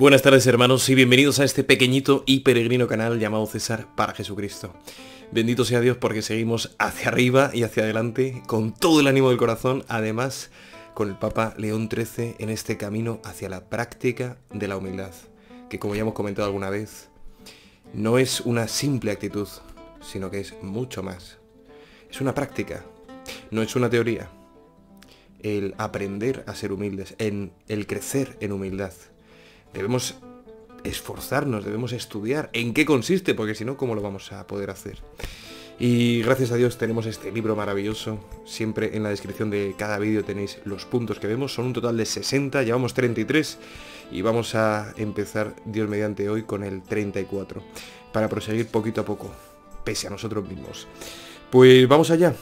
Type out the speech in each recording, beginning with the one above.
Buenas tardes hermanos y bienvenidos a este pequeñito y peregrino canal llamado César para Jesucristo. Bendito sea Dios porque seguimos hacia arriba y hacia adelante con todo el ánimo del corazón, además con el Papa León XIII en este camino hacia la práctica de la humildad, que como ya hemos comentado alguna vez, no es una simple actitud, sino que es mucho más. Es una práctica, no es una teoría. El aprender a ser humildes, el crecer en humildad Debemos esforzarnos, debemos estudiar en qué consiste, porque si no, ¿cómo lo vamos a poder hacer? Y gracias a Dios tenemos este libro maravilloso. Siempre en la descripción de cada vídeo tenéis los puntos que vemos. Son un total de 60, llevamos 33 y vamos a empezar, Dios mediante hoy, con el 34 para proseguir poquito a poco, pese a nosotros mismos. Pues vamos allá,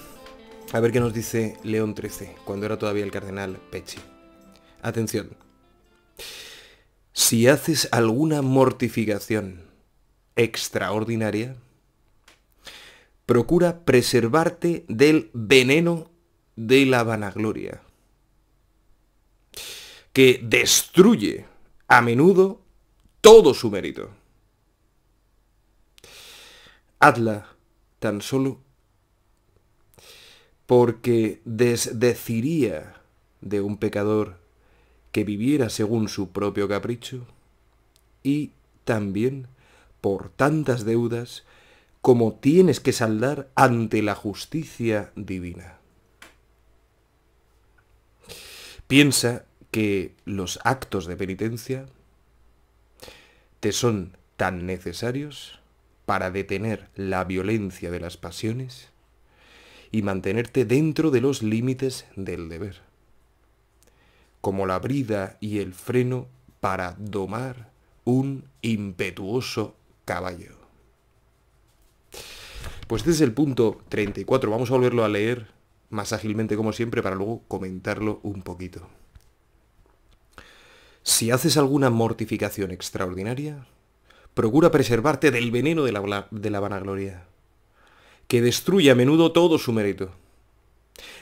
a ver qué nos dice León XIII, cuando era todavía el cardenal Pecci. Atención si haces alguna mortificación extraordinaria, procura preservarte del veneno de la vanagloria, que destruye a menudo todo su mérito. Hazla tan solo porque desdeciría de un pecador que viviera según su propio capricho, y también por tantas deudas como tienes que saldar ante la justicia divina. Piensa que los actos de penitencia te son tan necesarios para detener la violencia de las pasiones y mantenerte dentro de los límites del deber como la brida y el freno para domar un impetuoso caballo. Pues este es el punto 34. Vamos a volverlo a leer más ágilmente como siempre para luego comentarlo un poquito. Si haces alguna mortificación extraordinaria, procura preservarte del veneno de la, de la vanagloria, que destruye a menudo todo su mérito.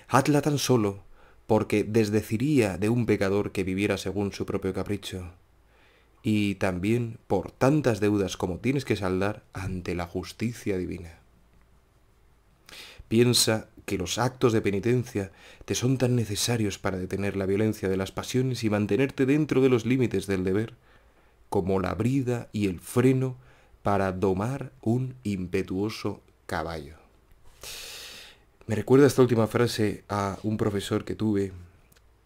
Hazla tan solo porque desdeciría de un pecador que viviera según su propio capricho, y también por tantas deudas como tienes que saldar ante la justicia divina. Piensa que los actos de penitencia te son tan necesarios para detener la violencia de las pasiones y mantenerte dentro de los límites del deber, como la brida y el freno para domar un impetuoso caballo. Me recuerda esta última frase a un profesor que tuve,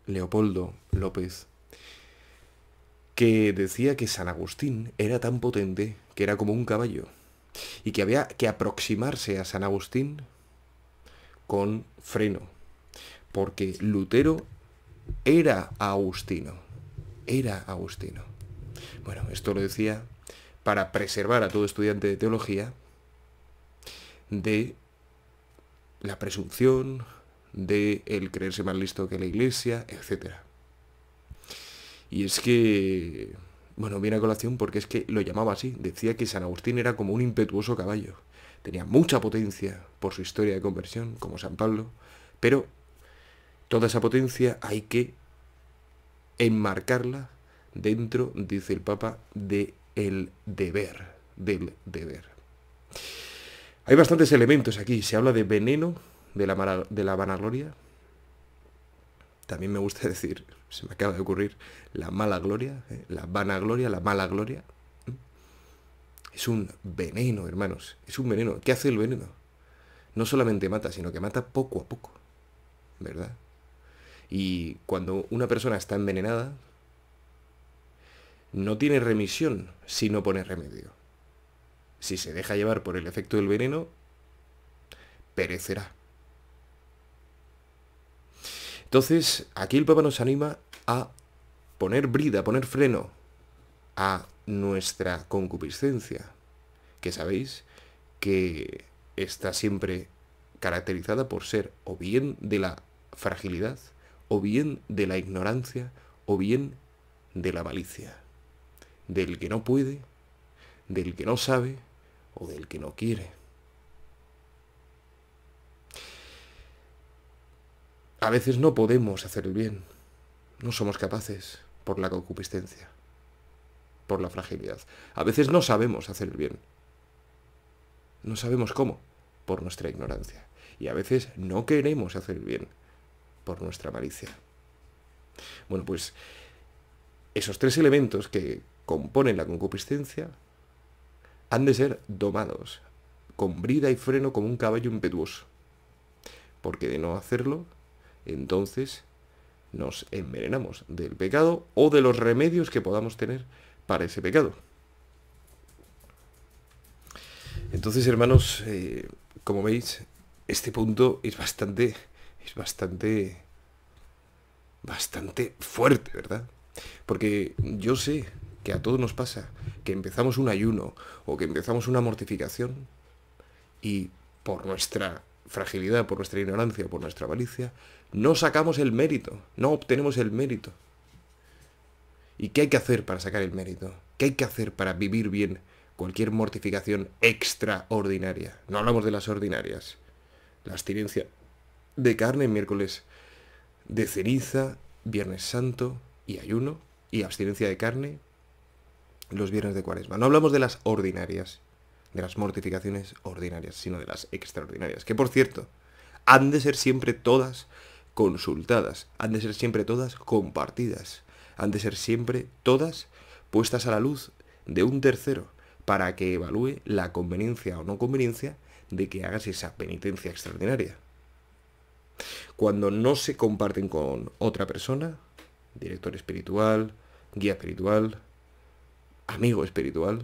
Leopoldo López, que decía que San Agustín era tan potente que era como un caballo y que había que aproximarse a San Agustín con freno, porque Lutero era agustino, era agustino. Bueno, esto lo decía para preservar a todo estudiante de teología de la presunción, de el creerse más listo que la iglesia, etc. Y es que, bueno, viene a colación porque es que lo llamaba así, decía que San Agustín era como un impetuoso caballo, tenía mucha potencia por su historia de conversión, como San Pablo, pero toda esa potencia hay que enmarcarla dentro, dice el Papa, de el deber, del deber. Hay bastantes elementos aquí. Se habla de veneno, de la, vanagloria. También me gusta decir, se me acaba de ocurrir, la mala gloria, ¿eh? la vanagloria, la mala gloria. ¿eh? Es un veneno, hermanos. Es un veneno. ¿Qué hace el veneno? No solamente mata, sino que mata poco a poco. ¿Verdad? Y cuando una persona está envenenada, no tiene remisión si no pone remedio si se deja llevar por el efecto del veneno, perecerá. Entonces, aquí el Papa nos anima a poner brida, a poner freno a nuestra concupiscencia, que sabéis que está siempre caracterizada por ser o bien de la fragilidad, o bien de la ignorancia, o bien de la malicia, del que no puede, del que no sabe, o del que no quiere. A veces no podemos hacer el bien, no somos capaces por la concupiscencia, por la fragilidad. A veces no sabemos hacer el bien, no sabemos cómo, por nuestra ignorancia. Y a veces no queremos hacer el bien, por nuestra malicia. Bueno, pues esos tres elementos que componen la concupiscencia han de ser domados, con brida y freno como un caballo impetuoso. Porque de no hacerlo, entonces nos envenenamos del pecado o de los remedios que podamos tener para ese pecado. Entonces, hermanos, eh, como veis, este punto es bastante, es bastante, bastante fuerte, ¿verdad? Porque yo sé que a todos nos pasa, que empezamos un ayuno o que empezamos una mortificación y por nuestra fragilidad, por nuestra ignorancia, por nuestra malicia, no sacamos el mérito, no obtenemos el mérito. ¿Y qué hay que hacer para sacar el mérito? ¿Qué hay que hacer para vivir bien cualquier mortificación extraordinaria? No hablamos de las ordinarias. La abstinencia de carne miércoles de ceniza, Viernes Santo y ayuno y abstinencia de carne los viernes de cuaresma. No hablamos de las ordinarias, de las mortificaciones ordinarias, sino de las extraordinarias, que por cierto, han de ser siempre todas consultadas, han de ser siempre todas compartidas, han de ser siempre todas puestas a la luz de un tercero para que evalúe la conveniencia o no conveniencia de que hagas esa penitencia extraordinaria. Cuando no se comparten con otra persona, director espiritual, guía espiritual, amigo espiritual,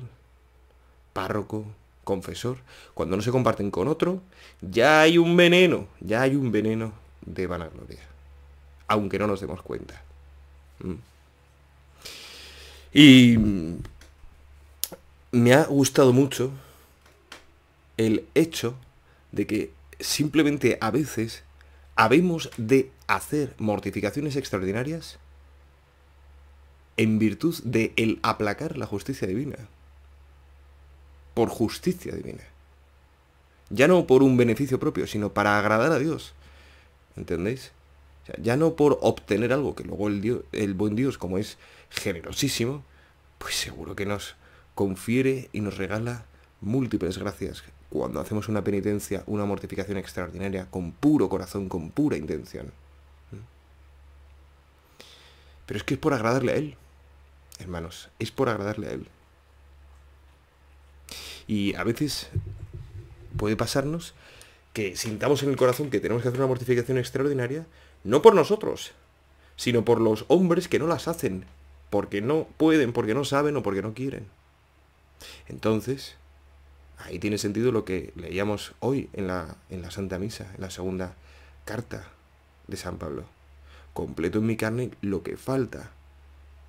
párroco, confesor, cuando no se comparten con otro, ya hay un veneno, ya hay un veneno de vanagloria, aunque no nos demos cuenta. Mm. Y me ha gustado mucho el hecho de que simplemente a veces habemos de hacer mortificaciones extraordinarias en virtud de el aplacar la justicia divina. Por justicia divina. Ya no por un beneficio propio, sino para agradar a Dios. ¿Entendéis? ya no por obtener algo que luego el, el buen Dios, como es generosísimo, pues seguro que nos confiere y nos regala múltiples gracias cuando hacemos una penitencia, una mortificación extraordinaria, con puro corazón, con pura intención. ¿Mm? Pero es que es por agradarle a Él hermanos, es por agradarle a Él. Y a veces puede pasarnos que sintamos en el corazón que tenemos que hacer una mortificación extraordinaria, no por nosotros, sino por los hombres que no las hacen, porque no pueden, porque no saben o porque no quieren. Entonces, ahí tiene sentido lo que leíamos hoy en la, en la Santa Misa, en la segunda carta de San Pablo. Completo en mi carne lo que falta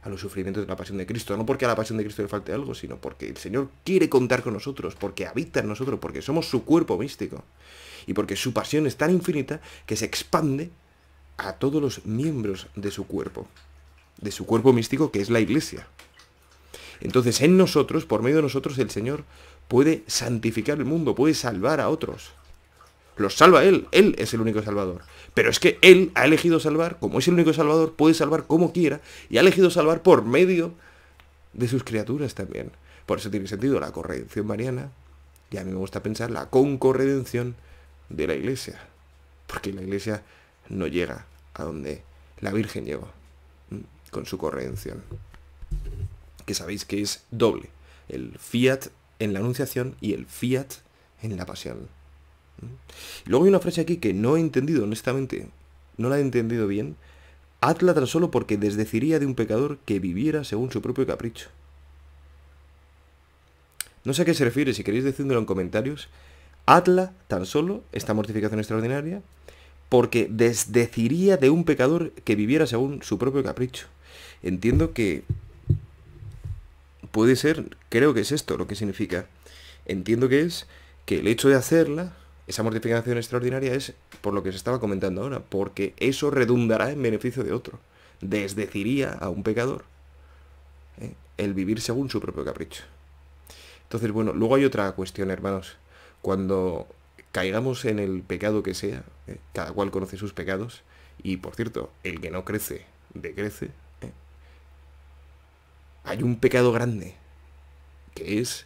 a los sufrimientos de la pasión de Cristo. No porque a la pasión de Cristo le falte algo, sino porque el Señor quiere contar con nosotros, porque habita en nosotros, porque somos su cuerpo místico. Y porque su pasión es tan infinita que se expande a todos los miembros de su cuerpo. De su cuerpo místico que es la iglesia. Entonces en nosotros, por medio de nosotros, el Señor puede santificar el mundo, puede salvar a otros. Los salva Él, Él es el único salvador. Pero es que Él ha elegido salvar, como es el único salvador, puede salvar como quiera, y ha elegido salvar por medio de sus criaturas también. Por eso tiene sentido la corredención mariana, y a mí me gusta pensar la concorredención de la iglesia. Porque la iglesia no llega a donde la Virgen llegó, con su corredención. Que sabéis que es doble. El fiat en la anunciación y el fiat en la pasión. Luego hay una frase aquí que no he entendido, honestamente, no la he entendido bien. Hazla tan solo porque desdeciría de un pecador que viviera según su propio capricho. No sé a qué se refiere, si queréis decírmelo en comentarios. Hazla tan solo, esta mortificación extraordinaria, porque desdeciría de un pecador que viviera según su propio capricho. Entiendo que puede ser, creo que es esto lo que significa. Entiendo que es que el hecho de hacerla esa mortificación extraordinaria es por lo que se estaba comentando ahora, porque eso redundará en beneficio de otro. Desdeciría a un pecador ¿eh? el vivir según su propio capricho. Entonces, bueno, luego hay otra cuestión, hermanos. Cuando caigamos en el pecado que sea, ¿eh? cada cual conoce sus pecados, y por cierto, el que no crece, decrece, ¿eh? hay un pecado grande, que es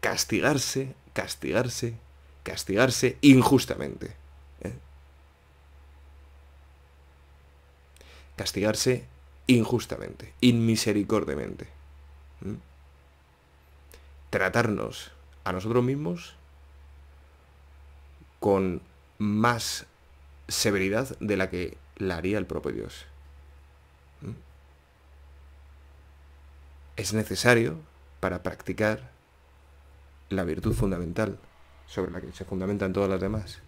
castigarse castigarse, castigarse injustamente. ¿eh? Castigarse injustamente, inmisericordiamente. Tratarnos a nosotros mismos con más severidad de la que la haría el propio Dios. Es necesario para practicar la virtud fundamental sobre la que se fundamentan todas las demás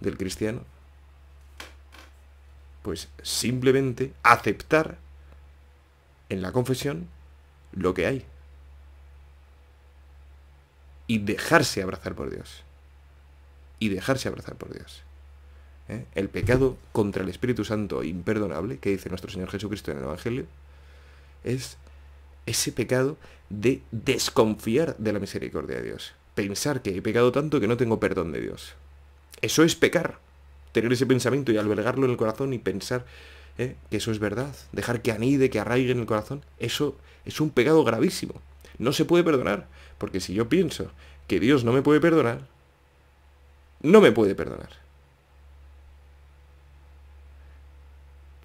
del cristiano? Pues simplemente aceptar en la confesión lo que hay y dejarse abrazar por Dios. Y dejarse abrazar por Dios. ¿eh? El pecado contra el Espíritu Santo imperdonable que dice nuestro Señor Jesucristo en el Evangelio es ese pecado de desconfiar de la misericordia de Dios. Pensar que he pecado tanto que no tengo perdón de Dios. Eso es pecar. Tener ese pensamiento y albergarlo en el corazón y pensar ¿eh? que eso es verdad. Dejar que anide, que arraigue en el corazón. Eso es un pecado gravísimo. No se puede perdonar. Porque si yo pienso que Dios no me puede perdonar, no me puede perdonar.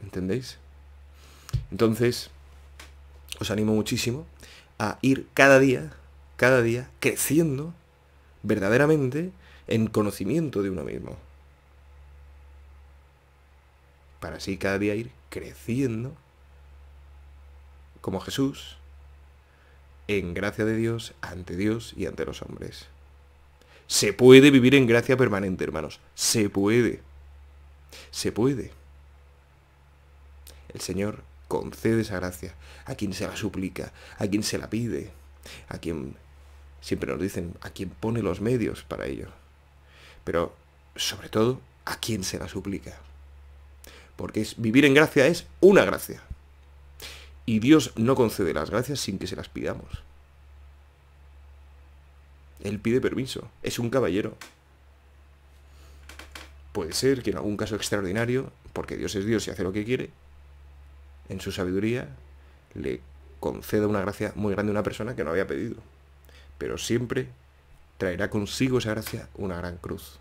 ¿Entendéis? Entonces, os animo muchísimo a ir cada día, cada día, creciendo verdaderamente en conocimiento de uno mismo. Para así cada día ir creciendo como Jesús, en gracia de Dios, ante Dios y ante los hombres. Se puede vivir en gracia permanente, hermanos. Se puede. Se puede. El Señor concede esa gracia, a quien se la suplica, a quien se la pide, a quien, siempre nos dicen, a quien pone los medios para ello, pero sobre todo a quien se la suplica. Porque es, vivir en gracia es una gracia. Y Dios no concede las gracias sin que se las pidamos. Él pide permiso, es un caballero. Puede ser que en algún caso extraordinario, porque Dios es Dios y hace lo que quiere, en su sabiduría, le conceda una gracia muy grande a una persona que no había pedido. Pero siempre traerá consigo esa gracia una gran cruz,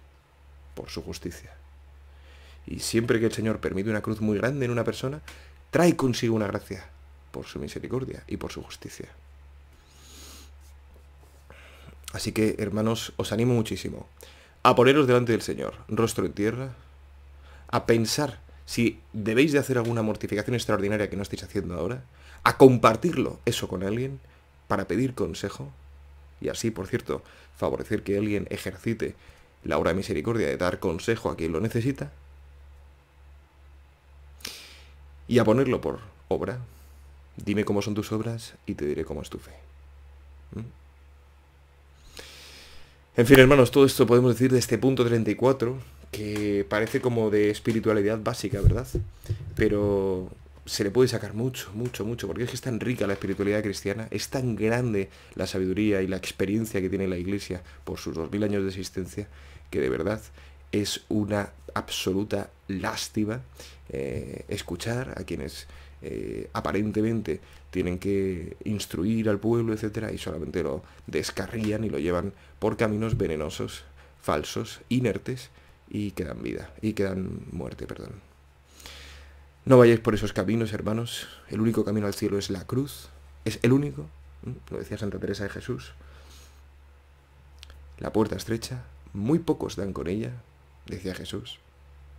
por su justicia. Y siempre que el Señor permite una cruz muy grande en una persona, trae consigo una gracia, por su misericordia y por su justicia. Así que, hermanos, os animo muchísimo a poneros delante del Señor, rostro en tierra, a pensar si debéis de hacer alguna mortificación extraordinaria que no estáis haciendo ahora, a compartirlo eso con alguien para pedir consejo y así, por cierto, favorecer que alguien ejercite la obra de misericordia de dar consejo a quien lo necesita y a ponerlo por obra. Dime cómo son tus obras y te diré cómo es tu fe. ¿Mm? En fin, hermanos, todo esto podemos decir de este punto 34, que parece como de espiritualidad básica, ¿verdad? Pero se le puede sacar mucho, mucho, mucho, porque es que es tan rica la espiritualidad cristiana, es tan grande la sabiduría y la experiencia que tiene la Iglesia por sus 2.000 años de existencia, que de verdad es una absoluta lástima eh, escuchar a quienes eh, aparentemente tienen que instruir al pueblo, etcétera, y solamente lo descarrían y lo llevan por caminos venenosos, falsos, inertes, y quedan vida, y quedan muerte, perdón. No vayáis por esos caminos, hermanos. El único camino al cielo es la cruz. Es el único. Lo decía Santa Teresa de Jesús. La puerta estrecha. Muy pocos dan con ella decía Jesús,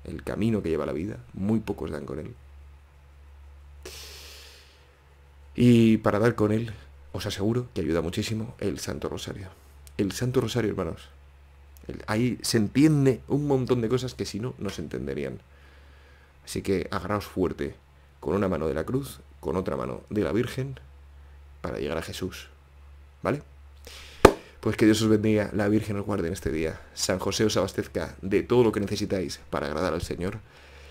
el camino que lleva la vida, muy pocos dan con él. Y para dar con él, os aseguro que ayuda muchísimo el Santo Rosario. El Santo Rosario, hermanos. ahí se entiende un montón de cosas que si no, no se entenderían. Así que agarraos fuerte, con una mano de la cruz, con otra mano de la Virgen, para llegar a Jesús. ¿Vale? Pues que Dios os bendiga, la Virgen os guarde en este día, San José os abastezca de todo lo que necesitáis para agradar al Señor,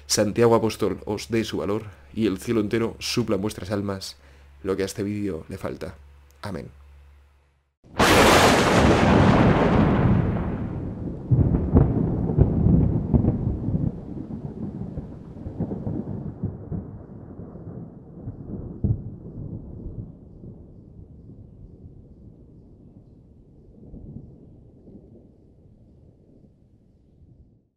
Santiago Apóstol os dé su valor y el cielo entero supla en vuestras almas lo que a este vídeo le falta. Amén.